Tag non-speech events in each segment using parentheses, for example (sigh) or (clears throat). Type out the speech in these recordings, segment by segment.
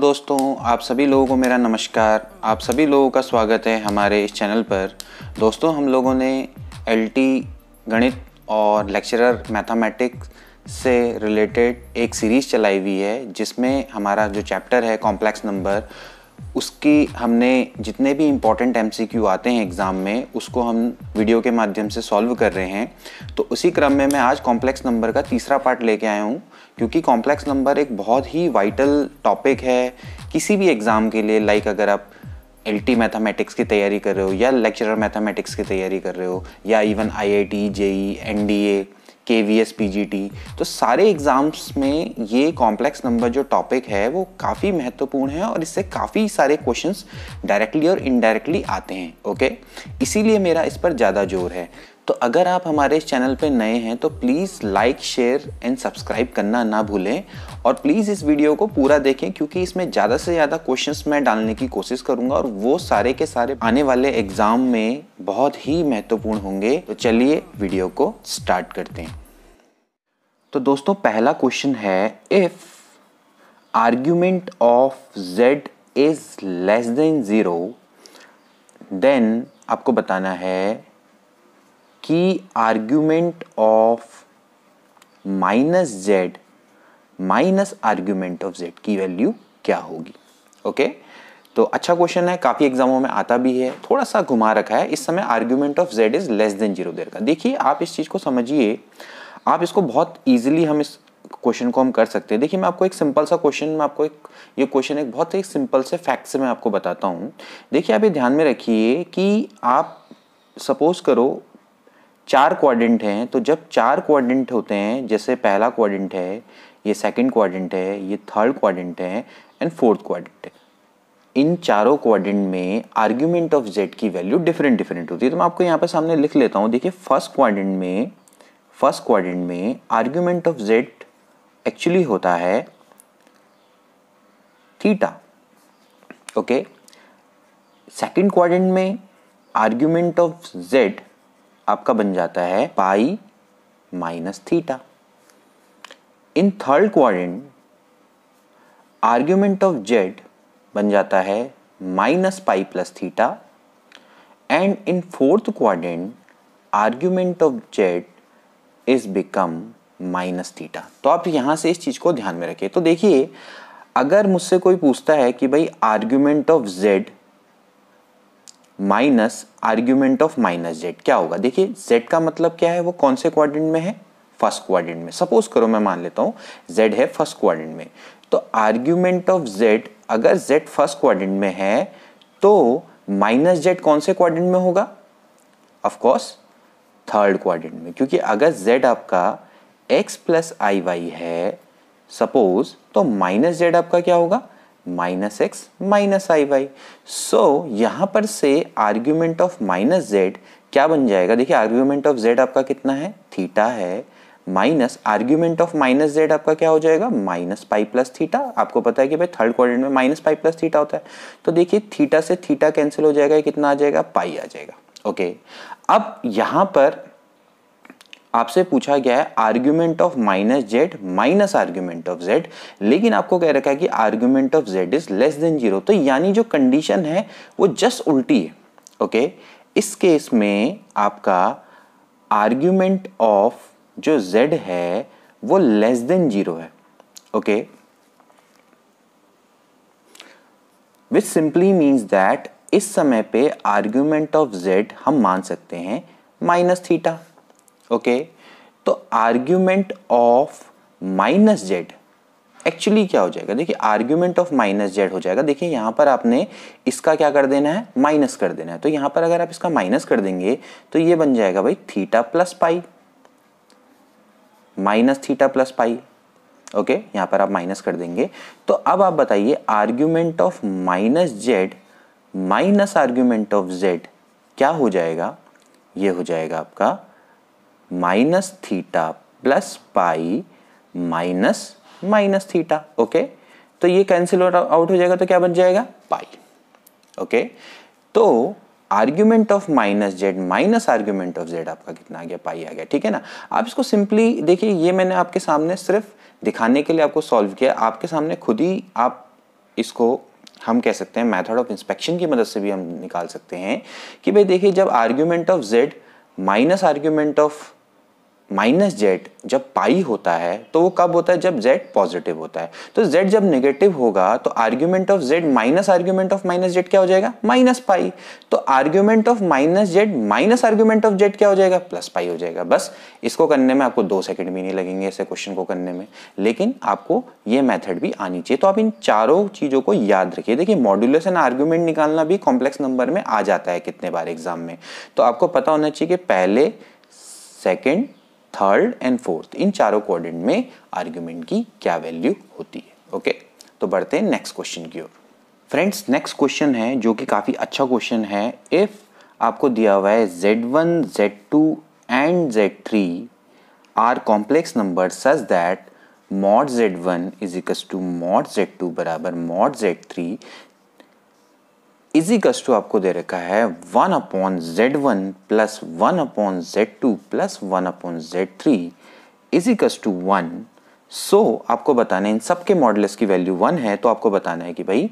दोस्तों आप सभी लोगों को मेरा नमस्कार आप सभी लोगों का स्वागत है हमारे इस चैनल पर दोस्तों हम लोगों ने एल गणित और लेक्चरर मैथमेटिक्स से रिलेटेड एक सीरीज़ चलाई हुई है जिसमें हमारा जो चैप्टर है कॉम्प्लेक्स नंबर उसकी हमने जितने भी इम्पॉर्टेंट एम आते हैं एग्ज़ाम में उसको हम वीडियो के माध्यम से सॉल्व कर रहे हैं तो उसी क्रम में मैं आज कॉम्प्लेक्स नंबर का तीसरा पार्ट लेके आया हूँ क्योंकि कॉम्प्लेक्स नंबर एक बहुत ही वाइटल टॉपिक है किसी भी एग्ज़ाम के लिए लाइक अगर आप एल टी मैथमेटिक्स की तैयारी कर रहे हो या लेक्चरर मैथामेटिक्स की तैयारी कर रहे हो या even I I T J E N D A K V S P G T तो सारे एग्ज़ाम्स में ये कॉम्प्लेक्स नंबर जो टॉपिक है वो काफ़ी महत्वपूर्ण है और इससे काफ़ी सारे क्वेश्चंस डायरेक्टली और इनडायरेक्टली आते हैं ओके इसीलिए मेरा इस पर ज़्यादा जोर है तो अगर आप हमारे इस चैनल पर नए हैं तो please like share and subscribe करना ना भूलें और प्लीज़ इस वीडियो को पूरा देखें क्योंकि इसमें ज़्यादा से ज़्यादा क्वेश्चंस मैं डालने की कोशिश करूंगा और वो सारे के सारे आने वाले एग्ज़ाम में बहुत ही महत्वपूर्ण होंगे तो चलिए वीडियो को स्टार्ट करते हैं तो दोस्तों पहला क्वेश्चन है if argument of z is less than zero then आपको बताना है कि argument of minus Z minus argument of Z की वैल्यू क्या होगी ओके okay? तो अच्छा क्वेश्चन है काफ़ी एग्जामों में आता भी है थोड़ा सा घुमा रखा है इस समय argument of Z is less than zero देर का देखिए आप इस चीज़ को समझिए आप इसको बहुत ईजिली हम इस क्वेश्चन को हम कर सकते हैं देखिए मैं आपको एक सिंपल सा क्वेश्चन मैं आपको एक ये क्वेश्चन एक बहुत ही सिंपल से फैक्ट से मैं आपको बताता हूँ देखिए आप ये ध्यान में रखिए कि आप सपोज करो चार क्वाड्रेंट हैं तो जब चार क्वाड्रेंट होते हैं जैसे पहला क्वाड्रेंट है ये सेकंड क्वाड्रेंट है ये थर्ड क्वाड्रेंट है एंड फोर्थ क्वाड्रेंट है इन चारों क्वाड्रेंट में आर्ग्यूमेंट ऑफ जेड की वैल्यू डिफरेंट डिफरेंट होती है तो मैं आपको यहाँ पर सामने लिख लेता हूँ देखिए फर्स्ट क्वाड्रेंट में फर्स्ट क्वाड्रेंट में आर्ग्यूमेंट ऑफ जेड एक्चुअली होता है थीटा ओके सेकंड क्वाड्रेंट में आर्ग्यूमेंट ऑफ जेड आपका बन जाता है pi minus theta in third quadrant argument of Z बन जाता है minus pi plus theta and in fourth quadrant argument of Z is become minus theta तो आप यहाँ से इस चीज़ को ध्यान में रखिए तो देखिए अगर मुझसे कोई पूछता है कि भाई argument of Z minus argument of minus Z क्या होगा देखिए जेड का मतलब क्या है वो कौन से क्वाड्रेंट में है फर्स्ट क्वाड्रेंट में सपोज करो मैं मान लेता हूं जेड है फर्स्ट क्वाड्रेंट में तो आर्ग्यूमेंट ऑफ जेड अगर जेड फर्स्ट क्वाड्रेंट में है तो माइनस जेड कौन से क्वाड्रेंट में होगा ऑफ कोर्स थर्ड क्वाड्रेंट में क्योंकि अगर z आपका x प्लस आई वाई है सपोज तो माइनस जेड आपका क्या होगा minus X minus I Y so यहाँ पर से आर्ग्यूमेंट ऑफ माइनस जेड क्या बन जाएगा देखिए आर्ग्यूमेंट ऑफ जेड आपका कितना है थीटा है minus argument of minus Z आपका क्या हो जाएगा माइनस पाई प्लस थीटा आपको पता है कि भाई थर्ड क्वाड्रेंट में माइनस पाई प्लस थीटा होता है तो देखिए थीटा से थीटा कैंसिल हो जाएगा कितना आ जाएगा पाई आ जाएगा ओके okay. अब यहां पर आपसे पूछा गया है argument of minus Z minus argument of Z लेकिन आपको कह रखा है कि argument of Z is less than zero तो यानी जो कंडीशन है वो जस्ट उल्टी है ओके okay? इस केस में आपका आर्ग्यूमेंट ऑफ जो जेड है वो लेस देन जीरो है okay which simply means that इस समय पे आर्ग्यूमेंट ऑफ जेड हम मान सकते हैं माइनस थीटा ओके तो argument of minus Z actually क्या हो जाएगा देखिए आर्ग्यूमेंट ऑफ माइनस जेड हो जाएगा देखिए यहां पर आपने इसका क्या कर देना है माइनस कर देना है तो यहां पर अगर आप इसका माइनस कर देंगे तो ये बन जाएगा भाई theta plus pi minus theta plus pi okay यहां पर आप माइनस कर देंगे तो अब आप बताइए argument of minus Z minus argument of Z क्या हो जाएगा ये हो जाएगा आपका minus theta plus pi minus minus theta okay तो ये कैंसिल आउट हो जाएगा तो क्या बन जाएगा पाई ओके तो argument of minus Z minus argument of Z आपका कितना आ गया पाई आ गया ठीक है ना आप इसको सिंपली देखिए ये मैंने आपके सामने सिर्फ दिखाने के लिए आपको सॉल्व किया आपके सामने खुद ही आप इसको हम कह सकते हैं मेथड ऑफ इंस्पेक्शन की मदद से भी हम निकाल सकते हैं कि भाई देखिए जब argument of Z minus argument of minus Z जब पाई होता है तो वो कब होता है जब जेड पॉजिटिव होता है तो जेड जब नेगेटिव होगा तो argument of Z minus argument of minus Z क्या हो जाएगा माइनस पाई तो argument of minus Z minus argument of Z क्या हो जाएगा प्लस पाई हो जाएगा बस इसको करने में आपको दो सेकेंड भी नहीं लगेंगे ऐसे क्वेश्चन को करने में लेकिन आपको ये मैथड भी आनी चाहिए तो आप इन चारों चीज़ों को याद रखिए देखिए मॉड्यूलस एंड आर्ग्यूमेंट निकालना भी कॉम्प्लेक्स नंबर में आ जाता है कितने बार एग्जाम में तो आपको पता होना चाहिए कि पहले सेकेंड थर्ड एंड फोर्थ इन चारों क्वाड्रेंट में आर्ग्यूमेंट की क्या वैल्यू होती है ओके तो बढ़ते हैं नेक्स्ट क्वेश्चन की ओर फ्रेंड्स नेक्स्ट क्वेश्चन है जो कि काफ़ी अच्छा क्वेश्चन है इफ़ आपको दिया हुआ है Z one Z two and Z three are complex number such that mod Z one is equals to mod Z two बराबर mod Z three is equals to आपको दे रखा है one upon Z one plus one upon Z two plus one upon Z three is equals to one so आपको बताना है इन सब के मॉडल्स की वैल्यू वन है तो आपको बताना है कि भाई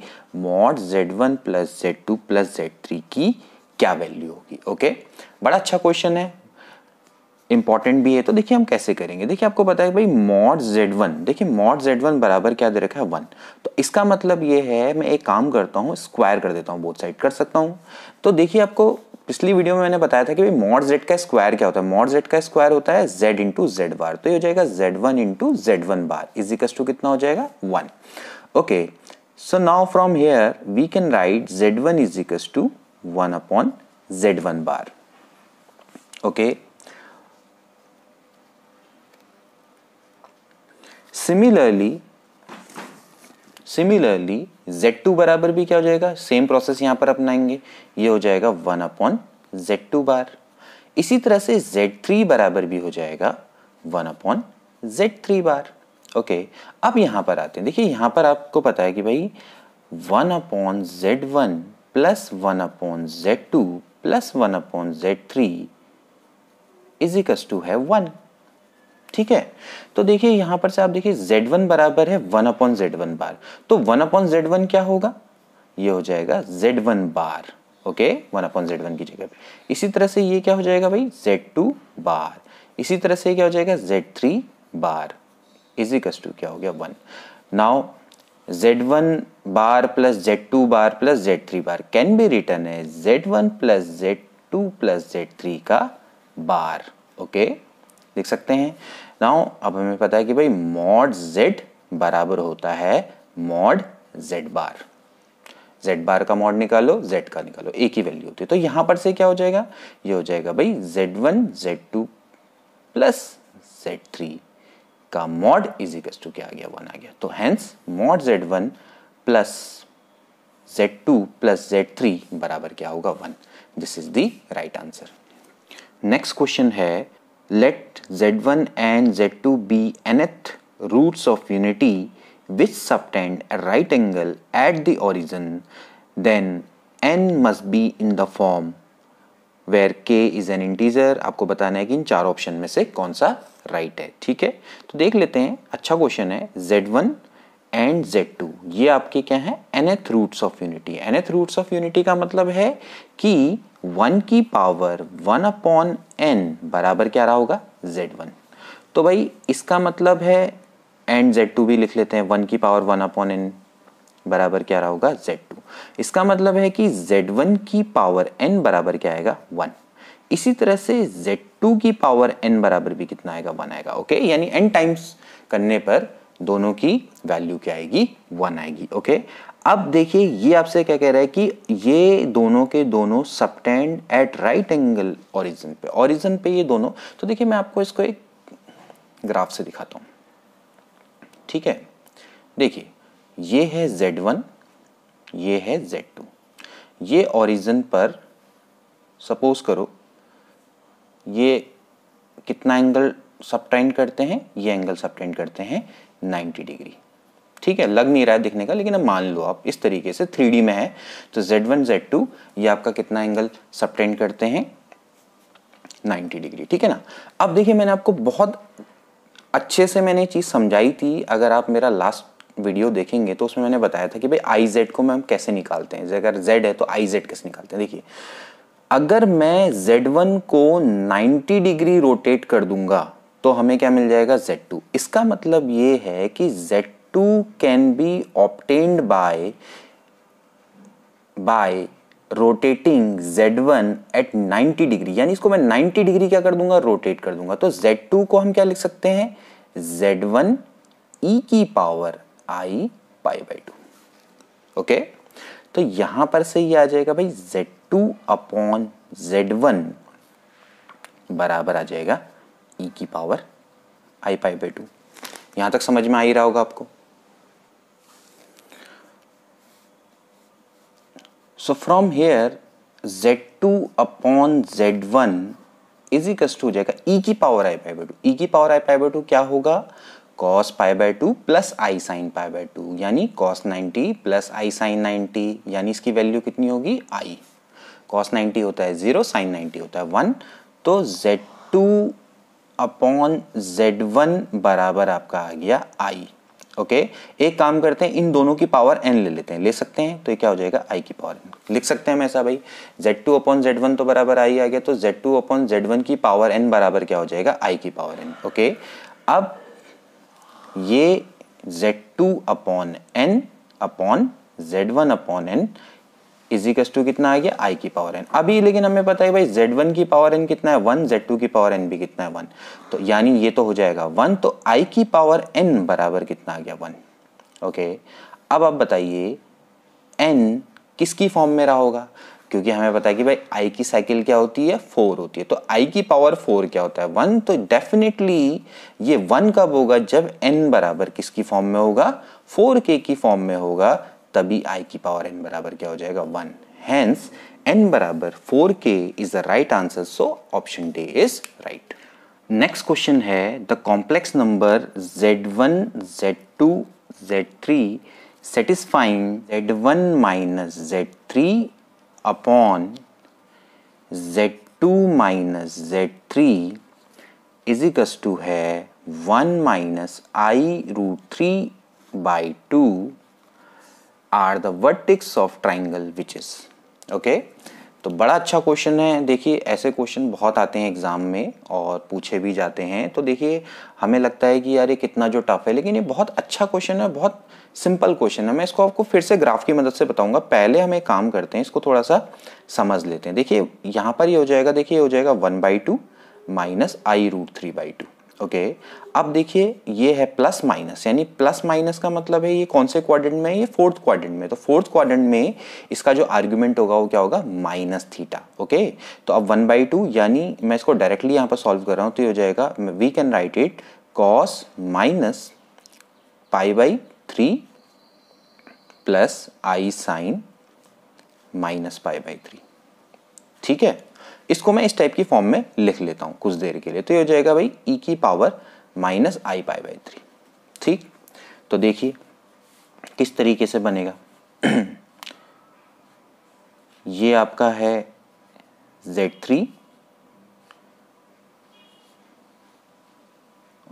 mod Z one plus Z two plus Z three की क्या वैल्यू होगी ओके बड़ा अच्छा क्वेश्चन है इंपॉर्टेंट भी है तो देखिए हम कैसे करेंगे देखिए आपको पता है भाई मॉड जेड वन देखिए मॉड जेड वन बराबर क्या दे रखा है वन तो इसका मतलब ये है मैं एक काम करता हूँ स्क्वायर कर देता हूँ बोथ साइड कर सकता हूँ तो देखिए आपको पिछली वीडियो में मैंने बताया था कि भाई मॉड जेड का स्क्वायर क्या होता है मॉड जेड का स्क्वायर होता है जेड इंटू जेड बार तो ये हो जाएगा Z one into Z one bar इजिकस to कितना हो जाएगा one okay so now from here we can write Z one is equals to one upon Z one bar okay okay, similarly similarly Z two बराबर भी क्या हो जाएगा same process यहां पर अपनाएंगे ये हो जाएगा one upon Z two bar इसी तरह से z3 बराबर भी हो जाएगा one upon Z three bar okay अब यहां पर आते हैं देखिए यहां पर आपको पता है कि भाई one upon Z one plus one upon Z two plus one upon Z three is equals to है वन ठीक है तो देखिए यहां पर से आप देखिए z1 बराबर है 1 अपॉन जेड वन बार तो 1 अपॉन जेड वन क्या होगा ये हो जाएगा z1 one bar okay one upon Z one की जगह पे इसी तरह से ये क्या हो जाएगा भाई z2 टू बार इसी तरह से क्या हो जाएगा z3 थ्री बार इजिकस टू क्या हो गया one now z1 one bar plus Z two bar plus Z three bar can be written है Z one plus Z two plus Z three का बार ओके okay? लिख सकते हैं now अब हमें पता है कि भाई मॉड जेड बराबर होता है mod Z bar Z bar का मॉड निकालो जेड का निकालो एक ही वैल्यू होती है तो यहां पर से क्या हो जाएगा ये हो जाएगा भाई Z one Z two plus Z three का मॉड इज इक्वल टू क्या आ गया वन आ गया तो hence mod Z one plus Z two plus Z three बराबर क्या होगा one this is the right answer next question है let z1 and z2 be nth roots of unity which subtend a right angle at the origin then n must be in the form where k is an integer आपको बताना है कि इन चार option में से कौन सा राइट right है ठीक है तो देख लेते हैं अच्छा क्वेश्चन है z1 एंड Z2 ये आपके क्या है nth roots of unity nth roots of unity का मतलब है कि वन की पावर वन अपॉन एन बराबर क्या रहा होगा Z1 तो भाई इसका मतलब है एंड Z2 भी लिख लेते हैं वन की पावर वन अपॉन एन बराबर क्या रहा होगा Z2 इसका मतलब है कि Z1 की पावर n बराबर क्या आएगा वन इसी तरह से Z2 की पावर n बराबर भी कितना आएगा वन आएगा ओके यानी n टाइम्स करने पर दोनों की वैल्यू क्या आएगी वन आएगी ओके अब देखिए ये आपसे क्या कह रहा है कि ये दोनों के दोनों subtend at right angle origin पे ओरिजिन पे ये दोनों तो देखिए मैं आपको इसको एक ग्राफ से दिखाता हूं ठीक है देखिए ये है जेड वन ये है जेड टू ये ओरिजिन पर सपोज करो ये कितना एंगल सबटेंड करते हैं ये एंगल सबटेंड करते हैं 90 डिग्री ठीक है लग नहीं रहा है दिखने का लेकिन अब मान लो आप इस तरीके से थ्री में है तो Z1 Z2 जेड टू ये आपका कितना एंगल सप्टेंड करते हैं 90 डिग्री ठीक है ना अब देखिए मैंने आपको बहुत अच्छे से मैंने चीज़ समझाई थी अगर आप मेरा लास्ट वीडियो देखेंगे तो उसमें मैंने बताया था कि भाई आई जेड को मैं कैसे निकालते हैं अगर जेड है तो आई जेड कैसे निकालते हैं देखिए अगर मैं जेड वन को 90 डिग्री रोटेट कर दूंगा तो हमें क्या मिल जाएगा Z2 इसका मतलब ये है कि Z2 can be obtained by by rotating Z1 at 90 degree यानी इसको मैं 90 डिग्री क्या कर दूंगा रोटेट कर दूंगा तो Z2 को हम क्या लिख सकते हैं Z1 e की power i pi by two okay तो यहां पर से ये आ जाएगा भाई Z2 अपॉन Z1 बराबर आ जाएगा ई e की power I pi by two यहां तक समझ में आ ही रहा होगा आपको so from here Z two upon Z one is equals to हो जाएगा ई e की power I pi by two E की power I pi by two क्या होगा cos pi by two plus I sine pi by two यानी cos 90 plus आई sine 90 यानी इसकी value कितनी होगी आई कॉस 90 होता है जीरो साइन 90 होता है वन तो Z two upon Z one बराबर आपका आ गया आई ओके okay? एक काम करते हैं इन दोनों की पावर एन ले लेते हैं ले सकते हैं तो ये क्या हो जाएगा आई की पावर एन लिख सकते हैं हम ऐसा भाई Z two upon Z one तो बराबर आई आ गया तो Z two upon Z one की पावर एन बराबर क्या हो जाएगा आई की पावर एन ओके okay? अब ये Z two upon N upon Z one upon N is equals to कितना आ गया आई की पावर एन अभी लेकिन हमें पता है भाई जेड वन की पावर एन कितना है वन जेड टू की पावर एन भी कितना है वन तो यानी ये तो हो जाएगा वन तो आई की पावर एन बराबर कितना आ गया वन ओके अब आप बताइए एन किसकी फॉर्म में रहा होगा क्योंकि हमें पता है कि भाई आई की साइकिल क्या होती है फोर होती है तो आई की पावर फोर क्या होता है वन तो डेफिनेटली ये वन कब होगा जब एन बराबर किसकी फॉर्म में होगा फोर के की फॉर्म में होगा तभी आई की पावर एन बराबर क्या हो जाएगा वन हैंस एन बराबर four K is the right answer so option D is right next question है the complex number Z one Z two Z three satisfying Z one minus Z three upon Z two minus Z three is equals to है one minus I root three by two are the vertex of triangle which is okay तो बड़ा अच्छा क्वेश्चन है देखिए ऐसे question बहुत आते हैं एग्ज़ाम में और पूछे भी जाते हैं तो देखिए हमें लगता है कि यार ये कितना जो टफ है लेकिन ये बहुत अच्छा क्वेश्चन है बहुत सिंपल क्वेश्चन है मैं इसको आपको फिर से ग्राफ की मदद से बताऊंगा पहले हम एक काम करते हैं इसको थोड़ा सा समझ लेते हैं देखिए यहाँ पर ये हो जाएगा देखिए हो जाएगा one by two minus I root three by two okay अब देखिए ये है प्लस माइनस यानी प्लस माइनस का मतलब है ये कौन से क्वाड्रेंट में है ये फोर्थ क्वाड्रेंट में तो फोर्थ क्वाड्रेंट में इसका जो आर्ग्यूमेंट होगा वो क्या होगा माइनस थीटा ओके तो अब वन बाई टू यानी मैं इसको डायरेक्टली यहाँ पर सॉल्व कर रहा हूँ तो ये हो जाएगा we can write it cos minus pi by three plus I sine minus pi by three ठीक है इसको मैं इस टाइप की फॉर्म में लिख लेता हूँ कुछ देर के लिए तो ये हो जाएगा भाई e की power minus I pi by three ठीक तो देखिए किस तरीके से बनेगा (clears throat) ये आपका है जेड थ्री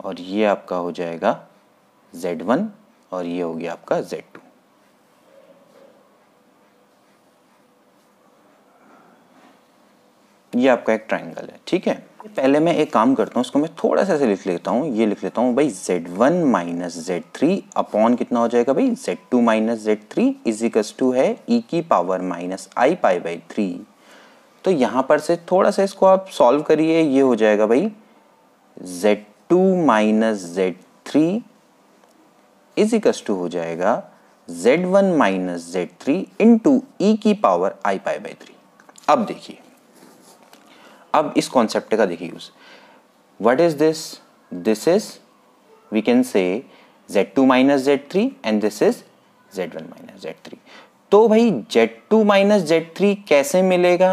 और ये आपका हो जाएगा Z1 और ये हो गया आपका Z2 ये आपका एक ट्राइंगल है ठीक है पहले मैं एक काम करता हूँ इसको मैं थोड़ा सा ऐसे लिख लेता हूँ ये लिख लेता हूँ भाई Z one minus Z three upon कितना हो जाएगा भाई Z two minus Z three is equals to है ई e की power minus I pi by three तो यहाँ पर से थोड़ा सा इसको आप सॉल्व करिए ये हो जाएगा भाई Z two minus Z three is equals to हो जाएगा Z one minus Z three into की power I pi by three अब देखिए अब इस कॉन्सेप्ट का देखिए use what is this this is we can say Z two minus Z three and this is Z one minus Z three तो भाई Z two minus Z three कैसे मिलेगा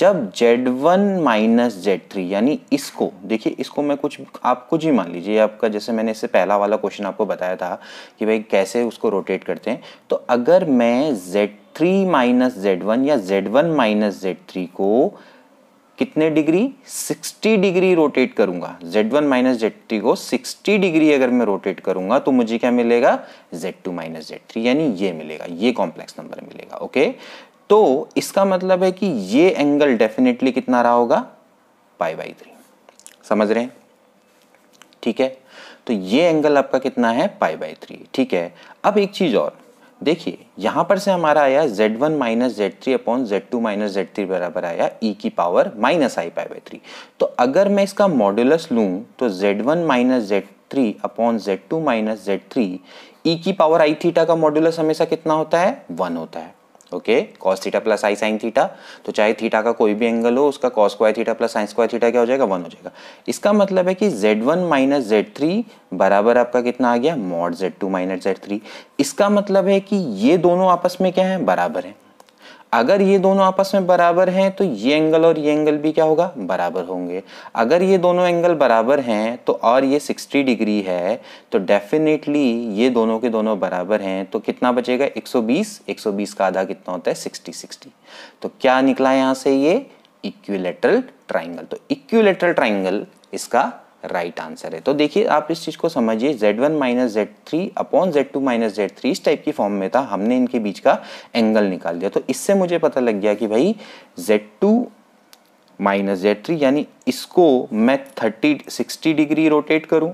जब Z one minus Z three यानी इसको देखिए इसको मैं कुछ आप कुछ ही मान लीजिए आपका जैसे मैंने इससे पहला वाला क्वेश्चन आपको बताया था कि भाई कैसे उसको रोटेट करते हैं तो अगर मैं Z three minus Z one या Z one minus Z three को कितने डिग्री 60 डिग्री रोटेट करूंगा Z1 वन माइनस जेड को 60 डिग्री अगर मैं रोटेट करूंगा तो मुझे क्या मिलेगा Z2 टू माइनस जेड यानी ये मिलेगा ये कॉम्प्लेक्स नंबर मिलेगा ओके तो इसका मतलब है कि ये एंगल डेफिनेटली कितना रहा होगा पाई बाई थ्री समझ रहे हैं ठीक है तो ये एंगल आपका कितना है पाई बाई थ्री ठीक है अब एक चीज़ और देखिए यहाँ पर से हमारा आया z1 one minus Z three upon Z two minus Z three बराबर आया e की power minus I pi by three तो अगर मैं इसका मॉड्यूलस लूँ तो z1 one minus Z three upon Z two minus Z three E की पावर आई थीटा का मॉड्यूलस हमेशा कितना होता है वन होता है ओके कॉस थीटा प्लस आई साइन थीटा तो चाहे थीटा का कोई भी एंगल हो उसका cos square theta plus sine square theta क्या हो जाएगा वन हो जाएगा इसका मतलब है कि Z one minus Z three बराबर आपका कितना आ गया mod Z two minus Z three इसका मतलब है कि ये दोनों आपस में क्या है बराबर है अगर ये दोनों आपस में बराबर हैं तो ये एंगल और ये एंगल भी क्या होगा बराबर होंगे अगर ये दोनों एंगल बराबर हैं तो और ये 60 डिग्री है तो डेफिनेटली ये दोनों के दोनों बराबर हैं तो कितना बचेगा 120 120 का आधा कितना होता है 60 60 तो क्या निकला यहाँ से ये इक्विलेटरल ट्राइंगल तो इक्विलेटरल ट्राइंगल इसका राइट आंसर है तो देखिए आप इस चीज़ को समझिए Z1 one minus Z three upon Z two minus Z three इस टाइप की फॉर्म में था हमने इनके बीच का एंगल निकाल दिया तो इससे मुझे पता लग गया कि भाई Z2 two minus Z three यानी इसको मैं 30 60 डिग्री रोटेट करूं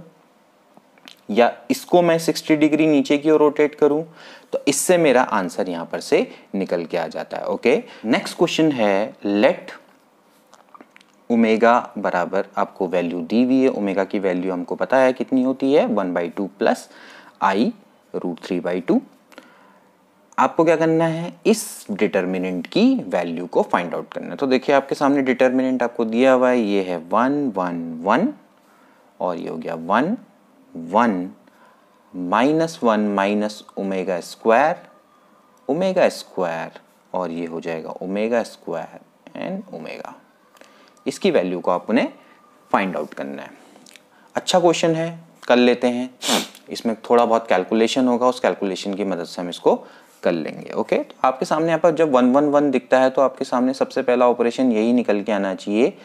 या इसको मैं 60 डिग्री नीचे की ओर रोटेट करूं तो इससे मेरा आंसर यहां पर से निकल के आ जाता है ओके नेक्स्ट क्वेश्चन है लेट ओमेगा बराबर आपको वैल्यू दी हुई है ओमेगा की वैल्यू हमको पता है कितनी होती है one by two plus I root three by two आपको क्या करना है इस डिटर्मिनेंट की वैल्यू को फाइंड आउट करना है तो देखिए आपके सामने डिटर्मिनेंट आपको दिया हुआ है ये है वन वन वन और ये हो गया one one minus one minus omega square omega square और ये हो जाएगा ओमेगा स्क्वायर एंड ओमेगा इसकी वैल्यू को आपने फाइंड आउट करना है अच्छा क्वेश्चन है कर लेते हैं इसमें थोड़ा बहुत कैलकुलेशन होगा उस कैलकुलेशन की मदद से हम इसको कर लेंगे ओके तो आपके सामने यहाँ पर जब वन वन वन दिखता है तो आपके सामने सबसे पहला ऑपरेशन यही निकल के आना चाहिए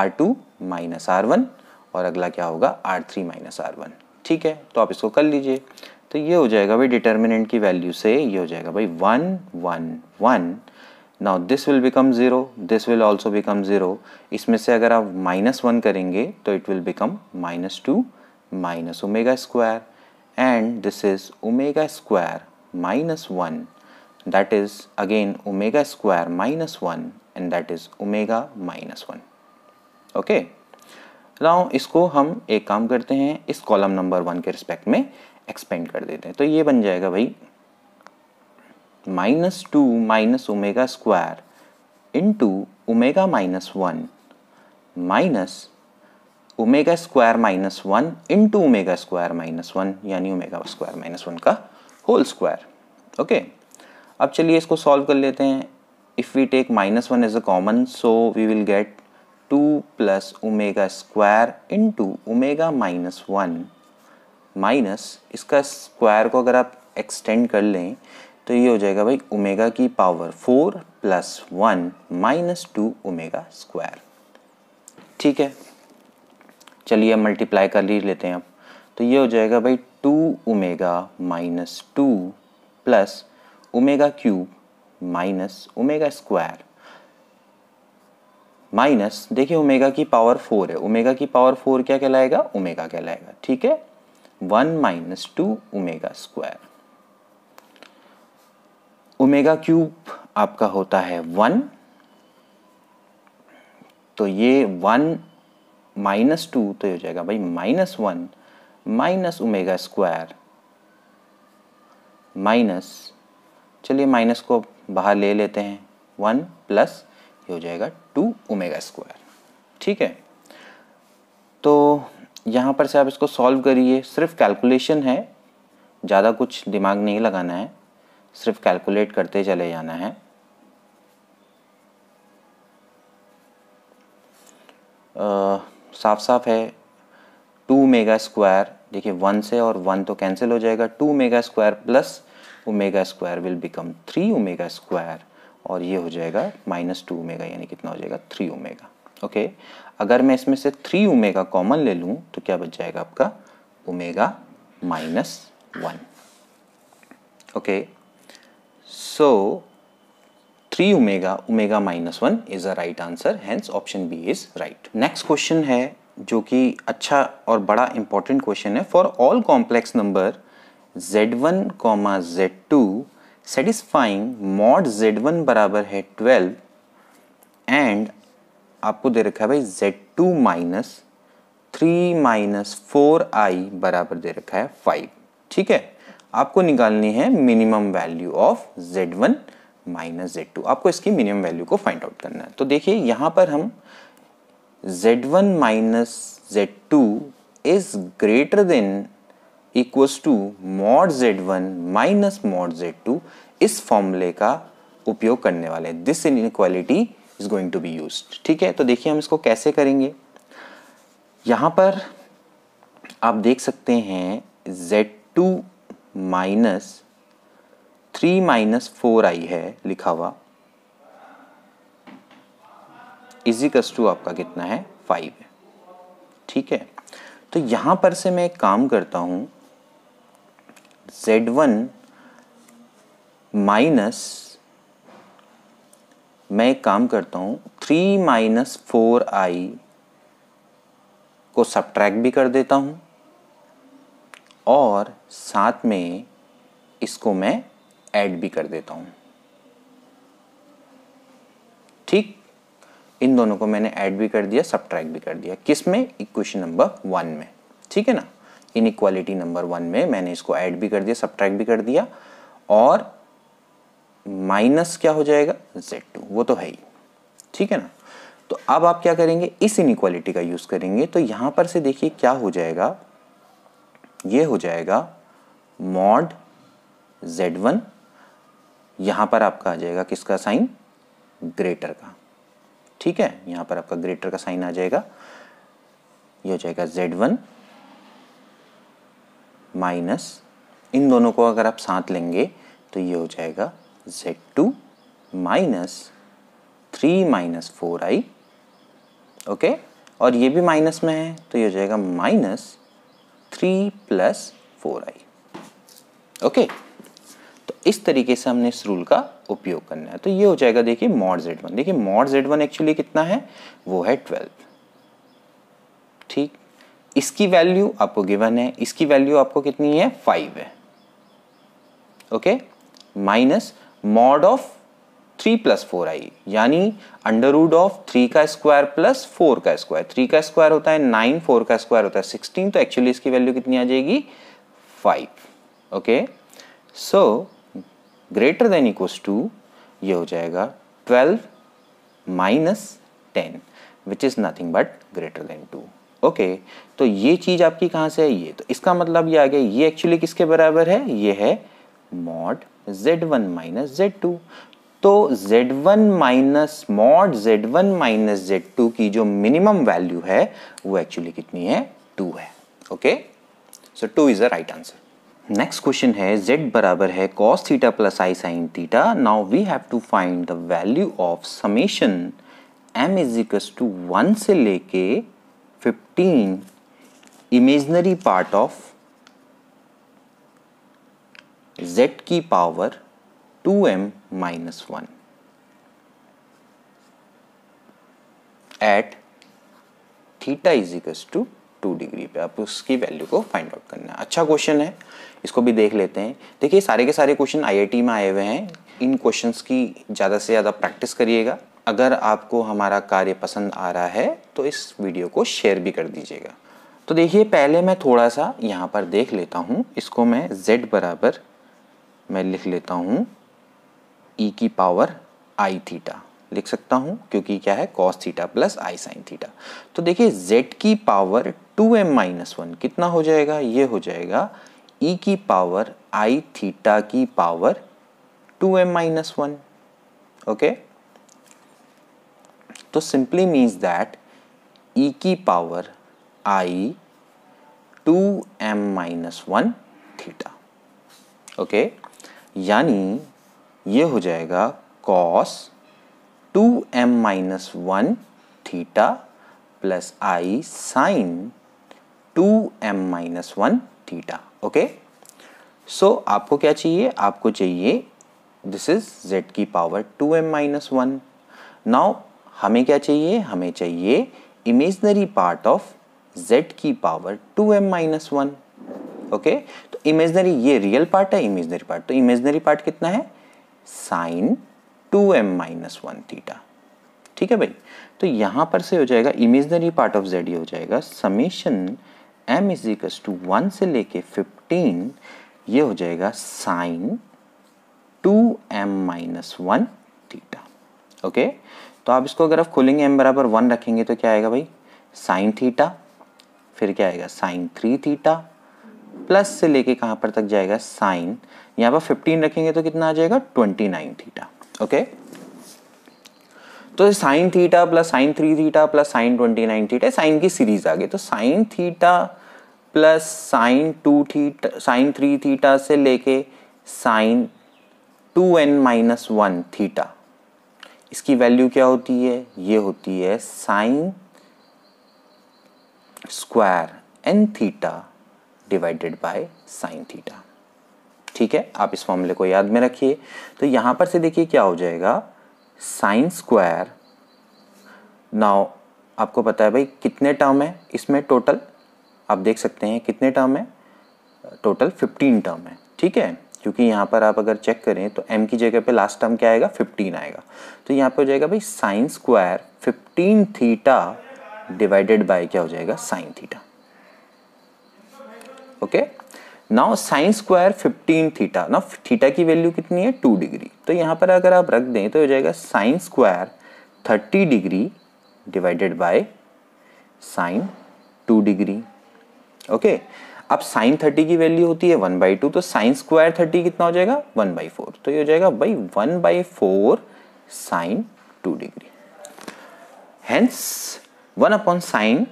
R two minus R one और अगला क्या होगा R three minus R one ठीक है तो आप इसको कर लीजिए तो ये हो जाएगा भाई डिटर्मिनेंट की वैल्यू से ये हो जाएगा भाई one one one now this will become zero this will also become zero इसमें से अगर आप माइनस वन करेंगे तो it will become minus two minus omega square and this is omega square minus one that is again omega square minus one and that is omega minus one okay ना इसको हम एक काम करते हैं इस कॉलम नंबर वन के respect में एक्सपेंड कर देते हैं तो ये बन जाएगा भाई minus two minus omega square into omega minus one minus omega square minus one into omega square minus one यानी ओमेगा स्क्वायर माइनस वन का होल स्क्वायर ओके अब चलिए इसको सॉल्व कर लेते हैं if we take minus one as a common so we will get two plus omega square into omega minus one minus इसका square को अगर आप एक्सटेंड कर लें तो ये हो जाएगा भाई ओमेगा की power four plus one minus two omega square ठीक है चलिए मल्टीप्लाई कर ली लेते हैं अब तो ये हो जाएगा भाई two omega minus two plus omega cube minus omega square minus देखिए ओमेगा की पावर फोर है ओमेगा की पावर फोर क्या कहलाएगा ओमेगा कहलाएगा ठीक है one minus two omega square omega cube आपका होता है वन तो ये वन माइनस टू तो ये हो जाएगा भाई minus one minus omega square minus चलिए माइनस को बाहर ले लेते हैं वन प्लस ये हो जाएगा टू ओमेगा स्क्वायर ठीक है तो यहाँ पर से आप इसको सॉल्व करिए सिर्फ कैलकुलेशन है ज़्यादा कुछ दिमाग नहीं लगाना है सिर्फ कैलकुलेट करते चले जाना है साफ साफ है टू मेगा स्क्वायर देखिए वन से और वन तो कैंसिल हो जाएगा two omega square plus omega square will become three omega square और ये हो जाएगा माइनस टू ओमेगा यानी कितना हो जाएगा थ्री ओमेगा ओके अगर मैं इसमें से थ्री ओमेगा कॉमन ले लूँ तो क्या बच जाएगा आपका omega minus one okay So 3 omega, omega minus 1 is the right answer, hence option B is right. Next question है जो कि अच्छा और बड़ा इंपॉर्टेंट क्वेश्चन है for all complex number z1, one comma Z two satisfying mod Z one बराबर है 12 and आपको दे रखा है भाई z2 two minus three minus four I बराबर दे रखा है 5 ठीक है आपको निकालनी है minimum value of Z one minus Z two आपको इसकी मिनिमम वैल्यू को फाइंड आउट करना है तो देखिए यहाँ पर हम Z one minus Z two is greater than equals to mod Z one minus mod Z two इस फॉर्मूले का उपयोग करने वाले this inequality is going to be use ठीक है तो देखिए हम इसको कैसे करेंगे यहाँ पर आप देख सकते हैं Z minus three minus four I है लिखा हुआ इजिकस टू आपका कितना है फाइव है ठीक है तो यहां पर से मैं एक काम करता हूं जेड वन माइनस मैं एक काम करता हूं थ्री माइनस फोर आई को सब्ट्रैक्ट भी कर देता हूं और साथ में इसको मैं ऐड भी कर देता हूँ ठीक इन दोनों को मैंने ऐड भी कर दिया सब भी कर दिया किस में इक्वेशन नंबर वन में ठीक है ना इन इक्वालिटी नंबर वन में मैंने इसको ऐड भी कर दिया सब भी कर दिया और माइनस क्या हो जाएगा जेड टू वो तो है ही ठीक है ना तो अब आप क्या करेंगे इस इनक्वालिटी का यूज़ करेंगे तो यहां पर से देखिए क्या हो जाएगा ये हो जाएगा मॉड जेड वन यहाँ पर आपका आ जाएगा किसका साइन ग्रेटर का ठीक है यहाँ पर आपका ग्रेटर का साइन आ जाएगा ये हो जाएगा जेड वन माइनस इन दोनों को अगर आप साथ लेंगे तो ये हो जाएगा Z two minus three minus four I okay और ये भी माइनस में है तो ये हो जाएगा minus three plus four I okay तो इस तरीके से हमने इस रूल का उपयोग करना है तो ये हो जाएगा देखिए मॉड जेड वन देखिए मॉड जेड वन एक्चुअली कितना है वो है ट्वेल्व ठीक इसकी वैल्यू आपको गिवन है इसकी वैल्यू आपको कितनी है फाइव है okay minus mod of three plus four I यानी अंडर रूड ऑफ थ्री का स्क्वायर प्लस फोर का स्क्वायर थ्री का स्क्वायर होता है नाइन फोर का स्क्वायर होता है सिक्सटीन तो एक्चुअली इसकी वैल्यू कितनी आ जाएगी five okay so greater than equals to ये हो जाएगा twelve minus ten which is nothing but greater than two okay तो ये चीज़ आपकी कहाँ से है ये तो इसका मतलब ये आ गया ये एक्चुअली किसके बराबर है ये है mod Z one minus Z two तो Z1 one minus mod Z one minus Z two की जो मिनिमम वैल्यू है वो एक्चुअली कितनी है टू है okay so two is the right answer next question है z बराबर है cos theta plus I sine theta now we have to find the value of summation m is equals to one से लेके 15 imaginary part of z की power two M minus one at theta is equals to two degree पे आप उसकी value को find out करना है अच्छा क्वेश्चन है इसको भी देख लेते हैं देखिए सारे के सारे क्वेश्चन आईआईटी में आए हुए हैं इन क्वेश्चंस की ज़्यादा से ज़्यादा प्रैक्टिस करिएगा अगर आपको हमारा कार्य पसंद आ रहा है तो इस वीडियो को शेयर भी कर दीजिएगा तो देखिए पहले मैं थोड़ा सा यहाँ पर देख लेता हूँ इसको मैं जेड बराबर मैं लिख लेता हूँ e की पावर आई थीटा लिख सकता हूं क्योंकि क्या है कॉस थीटा प्लस आई साइन थीटा तो देखिए z की power 2m M minus one कितना हो जाएगा ये हो जाएगा e की पावर i थीटा की power 2m M minus one okay तो सिंपली मीन्स दैट e की power i 2m M minus one theta okay यानी ये हो जाएगा cos two M minus one theta plus आई sine two M minus one theta okay so आपको क्या चाहिए आपको चाहिए दिस इज जेड की power two M minus one now हमें क्या चाहिए हमें चाहिए इमेजनरी पार्ट ऑफ जेड की power two M minus one okay तो इमेजनरी ये रियल पार्ट है इमेजनरी पार्ट तो इमेजनरी पार्ट कितना है sine two M minus one theta ठीक है भाई तो यहाँ पर से हो जाएगा इमेजनरी पार्ट ऑफ जेड ये हो जाएगा summation M is equals to one से लेके फिफ्टीन ये हो जाएगा sine two M minus one theta okay तो आप इसको अगर आप खोलेंगे एम बराबर वन रखेंगे तो क्या आएगा भाई साइन थीटा फिर क्या आएगा साइन थ्री थीटा प्लस से लेके कहाँ पर तक जाएगा साइन यहां पर 15 रखेंगे तो कितना आ जाएगा 29 थीटा ओके तो sine theta plus sine three theta plus sine twenty nine theta sine की सीरीज आ गई तो sine theta plus sine two theta sine three theta से लेके sine two N minus one theta इसकी वैल्यू क्या होती है ये होती है sine square N theta divided by sine theta ठीक है आप इस फॉर्मूले को याद में रखिए तो यहाँ पर से देखिए क्या हो जाएगा साइन स्क्वायर नाउ आपको पता है भाई कितने टर्म है इसमें टोटल आप देख सकते हैं कितने टर्म है टोटल फिफ्टीन टर्म है ठीक है क्योंकि यहाँ पर आप अगर चेक करें तो m की जगह पे लास्ट टर्म क्या आएगा 15 आएगा तो यहाँ पे हो जाएगा भाई sine square 15 theta divided by क्या हो जाएगा sine theta okay okay? Now sine square fifteen theta ना थीटा की वैल्यू कितनी है टू डिग्री तो यहाँ पर अगर आप रख दें तो हो जाएगा sine square thirty degree divided by sine two degree okay अब साइन थर्टी की वैल्यू होती है वन बाई टू तो साइंस स्क्वायर थर्टी कितना हो जाएगा वन बाई फोर तो ये हो जाएगा भाई one by four sine two degree hence one upon sine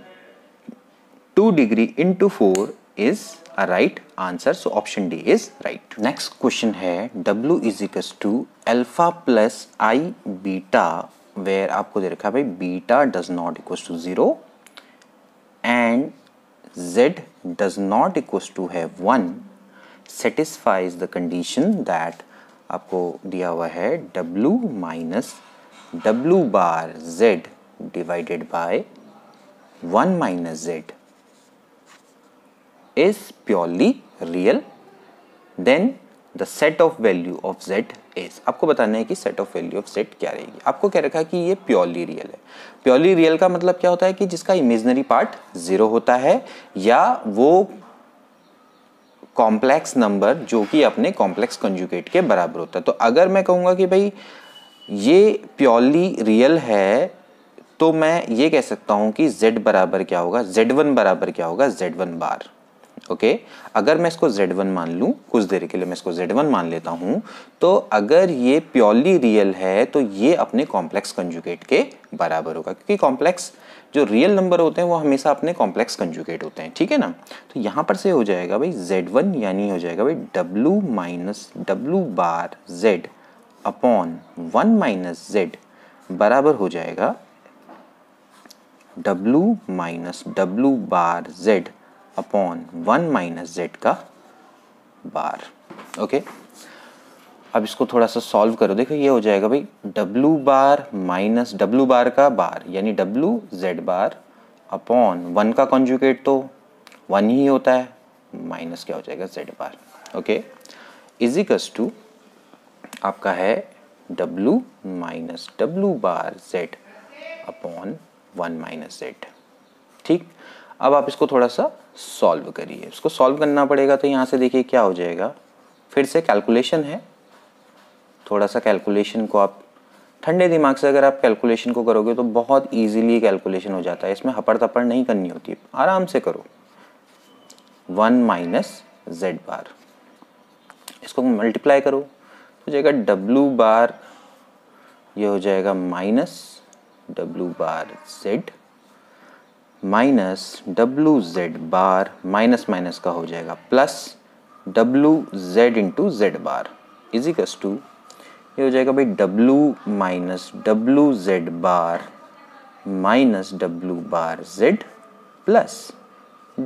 two degree into four is a right answer so option D is right next question है W is equals to alpha plus i beta where आपको दे रखा है भाई beta does not equals to zero and z does not equals to have one satisfies the condition that आपको दिया हुआ है W minus W bar Z divided by one minus Z is purely real then the set of value of z is आपको बताना है कि set of value of z क्या रहेगी आपको कह रखा है कि ये purely real है purely real का मतलब क्या होता है कि जिसका imaginary part zero होता है या वो complex number जो कि अपने complex conjugate के बराबर होता है तो अगर मैं कहूँगा कि भाई ये purely real है तो मैं ये कह सकता हूँ कि z बराबर क्या होगा z1 बराबर क्या होगा z1 बार ओके अगर मैं इसको Z1 मान लूँ कुछ देर के लिए मैं इसको Z1 मान लेता हूँ तो अगर ये प्योरली रियल है तो ये अपने कॉम्प्लेक्स कंजुकेट के बराबर होगा क्योंकि कॉम्प्लेक्स जो रियल नंबर होते हैं वो हमेशा अपने कॉम्प्लेक्स कंजुकेट होते हैं ठीक है ना तो यहाँ पर से हो जाएगा भाई जेड यानी हो जाएगा भाई W minus W bar Z upon one minus Z बराबर हो जाएगा W minus W bar Z upon one minus Z का बार ओके अब इसको थोड़ा सा सॉल्व करो देखो ये हो जाएगा भाई W bar minus W bar का बार यानी W Z bar upon one का कॉन्जुकेट तो वन ही होता है माइनस क्या हो जाएगा जेड बार ओके इजिकस टू आपका है W minus W bar Z upon one minus Z ठीक अब आप इसको थोड़ा सा सॉल्व करिए उसको सॉल्व करना पड़ेगा तो यहाँ से देखिए क्या हो जाएगा फिर से कैलकुलेशन है थोड़ा सा कैलकुलेशन को आप ठंडे दिमाग से अगर आप कैलकुलेशन को करोगे तो बहुत ईजिली कैलकुलेशन हो जाता है इसमें हपड़ तपड़ नहीं करनी होती आराम से करो वन माइनस जेड बार इसको मल्टीप्लाई करो हो जाएगा डब्लू बार ये हो जाएगा minus W bar Z minus W Z bar minus minus का हो जाएगा plus W Z into Z bar इजिकस to ये हो जाएगा भाई W minus W Z bar minus W bar Z plus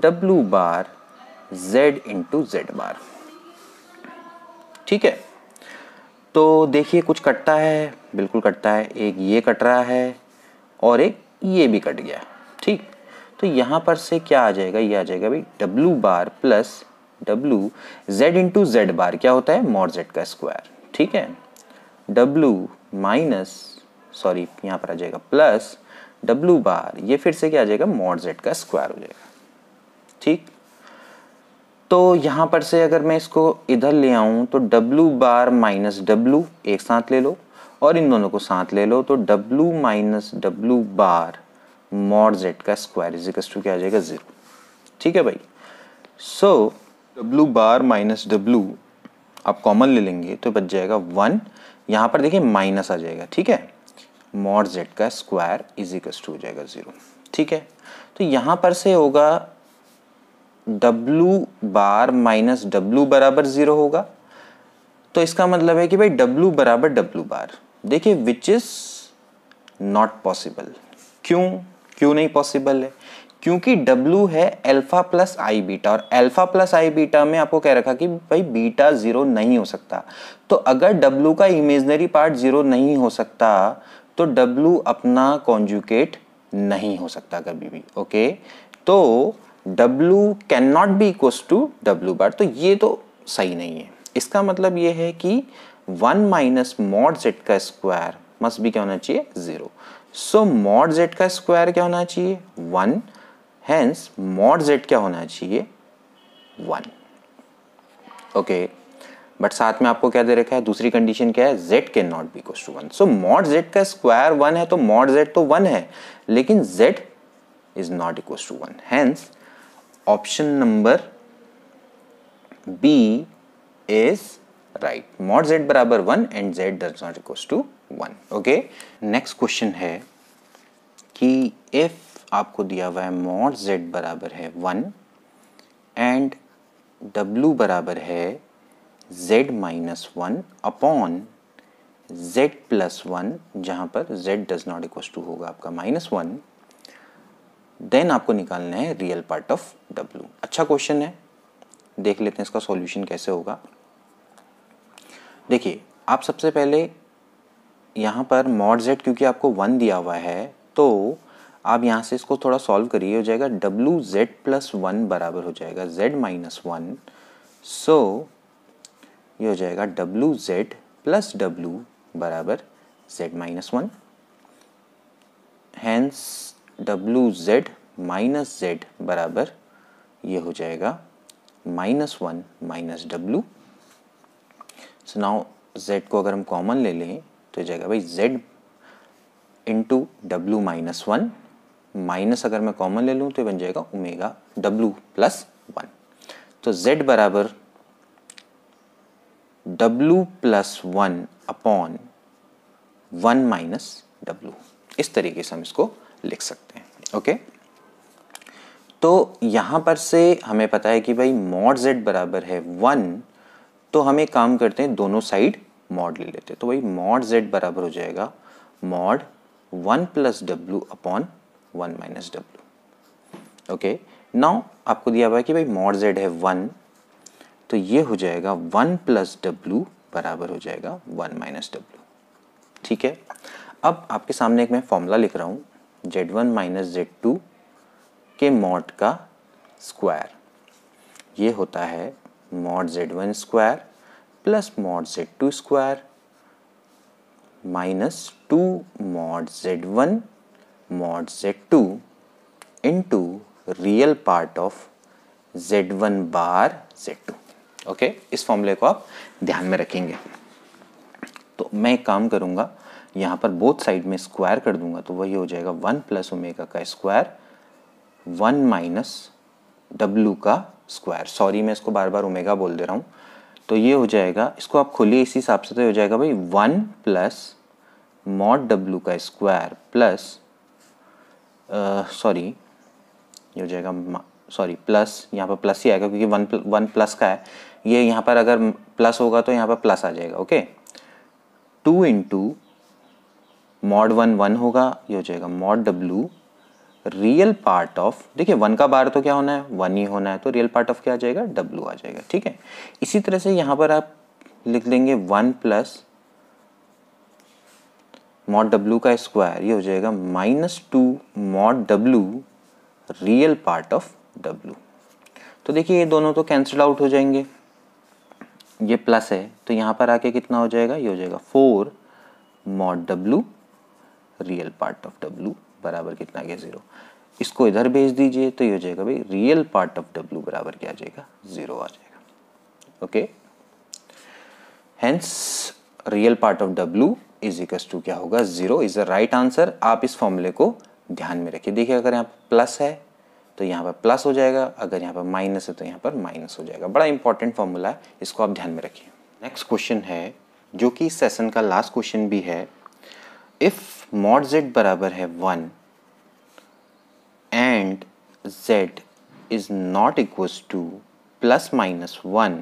W bar Z into Z bar ठीक है तो देखिए कुछ कटता है बिल्कुल कटता है एक ये कट रहा है और एक ये भी कट गया ठीक तो यहाँ पर से क्या आ जाएगा ये आ जाएगा भाई W bar plus W Z into Z bar क्या होता है मॉड जेड का स्क्वायर ठीक है डब्लू माइनस सॉरी यहाँ पर आ जाएगा प्लस डब्लू बार ये फिर से क्या आ जाएगा मॉड जेड का स्क्वायर हो जाएगा ठीक तो यहाँ पर से अगर मैं इसको इधर ले आऊँ तो डब्लू बार माइनस डब्लू एक साथ ले लो और इन दोनों को साथ ले लो तो W minus W bar mod Z का स्क्वायर इज इक्वल टू क्या आ जाएगा जीरो ठीक है भाई so W bar minus W आप कॉमन ले लेंगे तो बच जाएगा वन यहाँ पर देखिए माइनस आ जाएगा ठीक है मॉड जेड का स्क्वायर इज इक्वल टू हो जाएगा ज़ीरो ठीक है तो यहाँ पर से होगा डब्लू बार माइनस डब्लू बराबर ज़ीरो होगा तो इसका मतलब है कि भाई डब्लू बराबर डब्लू बार देखिए विच इज़ नॉट पॉसिबल क्यों क्यों नहीं पॉसिबल है क्योंकि W है अल्फा प्लस आई बीटा और अल्फा प्लस आई बीटा में आपको कह रखा कि भाई बीटा जीरो नहीं हो सकता तो अगर W का इमेजनरी पार्ट जीरो नहीं हो सकता तो W अपना कॉन्जुकेट नहीं हो सकता कभी भी ओके तो W can not be equal to W bar तो ये तो सही नहीं है इसका मतलब ये है कि वन माइनस मॉड जेड का स्क्वायर मस्ट भी क्या होना चाहिए ज़ीरो सो मॉड जेड का स्क्वायर क्या होना चाहिए वन हैंस मॉड जेड क्या होना चाहिए वन ओके बट साथ में आपको क्या दे रखा है दूसरी कंडीशन क्या है Z can not be equal to one so mod Z का स्क्वायर वन है तो मॉड जेड तो वन है लेकिन Z is not equal to one hence option number B is right mod Z बराबर one and Z does not equal to one okay next question है कि if आपको दिया हुआ है मॉड जेड बराबर है वन एंड डब्ल्यू बराबर है Z minus one upon Z plus one जहाँ पर Z does not equal to होगा आपका माइनस वन देन आपको निकालना है रियल पार्ट ऑफ डब्लू अच्छा क्वेश्चन है देख लेते हैं इसका सॉल्यूशन कैसे होगा देखिए आप सबसे पहले यहाँ पर मॉड जेड क्योंकि आपको वन दिया हुआ है तो आप यहाँ से इसको थोड़ा सॉल्व करिए हो जाएगा डब्लू जेड प्लस वन बराबर हो जाएगा जेड माइनस वन सो ये हो जाएगा डब्लू जेड प्लस डब्लू बराबर Z minus one hence W Z minus Z बराबर ये हो जाएगा minus one minus W so now Z को अगर हम कॉमन ले लें तो ये जाएगा भाई z into W minus one minus अगर मैं कॉमन ले लूँ तो बन जाएगा ओमेगा w प्लस वन तो z बराबर W plus one upon one minus W इस तरीके से हम इसको लिख सकते हैं ओके तो यहाँ पर से हमें पता है कि भाई मॉड जेड बराबर है वन तो हम एक काम करते हैं दोनों साइड मॉड ले लेते तो वही मॉड जेड बराबर हो जाएगा mod one plus W upon one minus W okay now आपको दिया हुआ है कि भाई मॉड जेड है वन तो ये हो जाएगा वन प्लस डब्ल्यू बराबर हो जाएगा वन माइनस डब्ल्यू ठीक है अब आपके सामने एक मैं फॉर्मूला लिख रहा हूँ Z one minus Z two के मॉड का स्क्वायर ये होता है mod Z one square plus mod Z two square minus two mod Z one mod Z two into real part of Z one bar Z two okay इस फॉर्मूले को आप ध्यान में रखेंगे तो मैं एक काम करूंगा यहां पर बोथ साइड में स्क्वायर कर दूंगा तो वही हो जाएगा वन प्लस ओमेगा का स्क्वायर वन माइनस डब्लू का स्क्वायर सॉरी मैं इसको बार बार ओमेगा बोल दे रहा हूं तो ये हो जाएगा इसको आप खोलिए इसी हिसाब से तो हो जाएगा भाई वन प्लस मॉड डब्ल्यू का स्क्वायर प्लस सॉरी ये हो जाएगा सॉरी प्लस यहाँ पर प्लस ही आएगा क्योंकि वन वन प्लस का है ये यहाँ पर अगर प्लस होगा तो यहाँ पर प्लस आ जाएगा okay two into mod one one होगा ये हो जाएगा mod W real part of देखिए वन का बार तो क्या होना है वन ही होना है तो रियल पार्ट ऑफ क्या आ जाएगा डब्लू आ जाएगा ठीक है इसी तरह से यहां पर आप लिख लेंगे वन प्लस मॉड डब्लू का स्क्वायर ये हो जाएगा minus two mod W real part of W तो देखिए ये दोनों तो कैंसल आउट हो जाएंगे ये प्लस है तो यहां पर आके कितना हो जाएगा ये हो जाएगा four mod W real part of W बराबर कितना आ गया ज़ीरो इसको इधर भेज दीजिए तो ये हो जाएगा भाई रियल पार्ट ऑफ डब्ल्यू बराबर क्या आ जाएगा ज़ीरो आ जाएगा okay hence real part of W is equals to क्या होगा zero is the right answer आप इस फॉर्मूले को ध्यान में रखिए देखिए अगर यहाँ पर प्लस है तो यहाँ पर प्लस हो जाएगा अगर यहाँ पर माइनस है तो यहाँ पर माइनस हो जाएगा बड़ा इंपॉर्टेंट फॉर्मूला है इसको आप ध्यान में रखिए नेक्स्ट क्वेश्चन है जो कि सेशन का लास्ट क्वेश्चन भी है इफ़ मॉड जेड बराबर है one and Z is not equals to plus minus one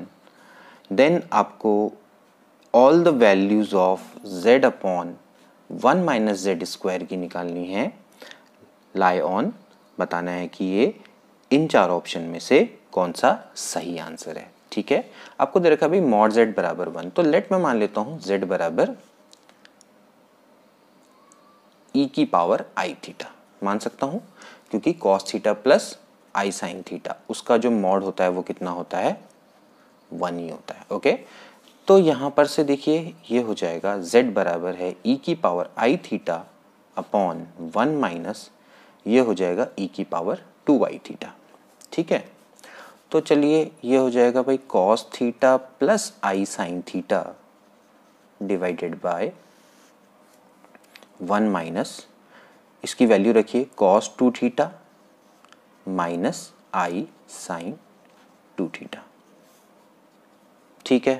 then आपको all the values of Z upon one minus Z square की निकालनी है लाई ऑन बताना है कि ये इन चार ऑप्शन में से कौन सा सही आंसर है ठीक है आपको दे रखा भाई मॉड जेड बराबर वन तो लेट मैं मान लेता हूँ जेड बराबर ई e की पावर आई थीटा मान सकता हूँ क्योंकि कॉस थीटा प्लस आई साइन थीटा उसका जो मॉड होता है वो कितना होता है वन ही होता है ओके तो यहाँ पर से देखिए ये हो जाएगा z बराबर है e की पावर आई थीटा अपॉन वन माइनस ये हो जाएगा e की पावर टू आई थीटा ठीक है तो चलिए ये हो जाएगा भाई cos theta plus I sine theta divided by one minus इसकी वैल्यू रखिए cos two theta minus i sine two theta ठीक है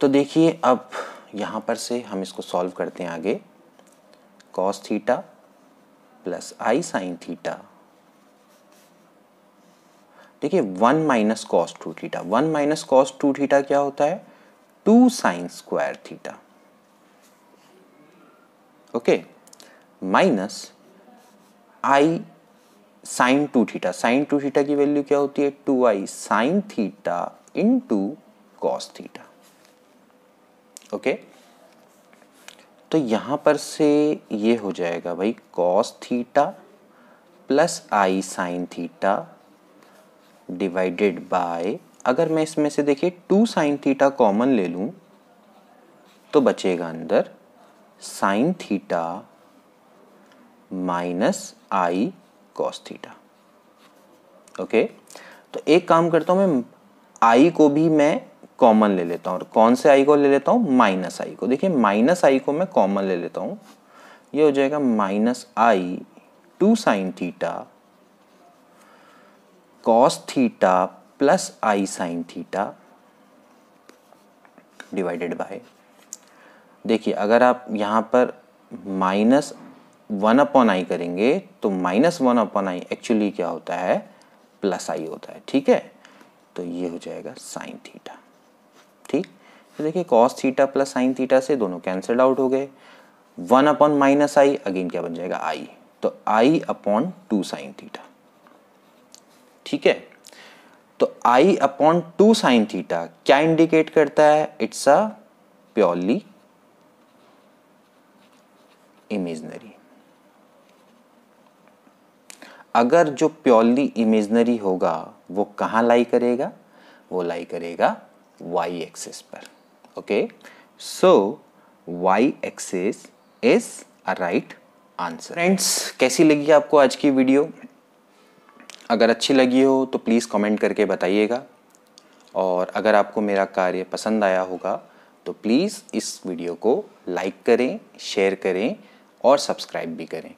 तो देखिए अब यहाँ पर से हम इसको सॉल्व करते हैं आगे कॉस थीटा प्लस आई साइन थीटा देखिए one minus cos two theta one minus cos two theta क्या होता है two sine square theta okay minus i sine two theta sine two theta की वैल्यू क्या होती है two i sine theta into cos theta okay तो यहां पर से ये हो जाएगा भाई cos theta plus I sine theta divided by अगर मैं इसमें से देखिए टू साइन थीटा कॉमन ले लूँ तो बचेगा अंदर sine theta minus i cos theta okay तो एक काम करता हूं मैं आई को भी मैं कॉमन ले लेता हूं और कौन से आई को ले लेता हूं माइनस आई को देखिए माइनस आई को मैं कॉमन ले लेता हूं ये हो जाएगा minus i two sine theta cos theta plus I sine theta divided by देखिए अगर आप यहाँ पर माइनस वन अपॉन आई करेंगे तो minus one upon i actually क्या होता है प्लस आई होता है ठीक है तो ये हो जाएगा साइन थीटा ठीक तो देखिए cos theta plus sine theta से दोनों कैंसल आउट हो गए one upon minus i again क्या बन जाएगा आई तो i upon two sine theta ठीक है तो i upon two sine theta क्या इंडिकेट करता है इट्स अ प्योरली इमेजनरी अगर जो प्योरली इमेजनरी होगा वो कहाँ लाई करेगा वो लाई करेगा वाई एक्सेस पर okay so Y axis is a right answer friends कैसी लगी आपको आज की वीडियो अगर अच्छी लगी हो तो प्लीज़ कमेंट करके बताइएगा और अगर आपको मेरा कार्य पसंद आया होगा तो प्लीज़ इस वीडियो को लाइक करें शेयर करें और सब्सक्राइब भी करें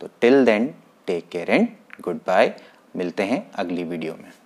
तो till then take care and goodbye मिलते हैं अगली वीडियो में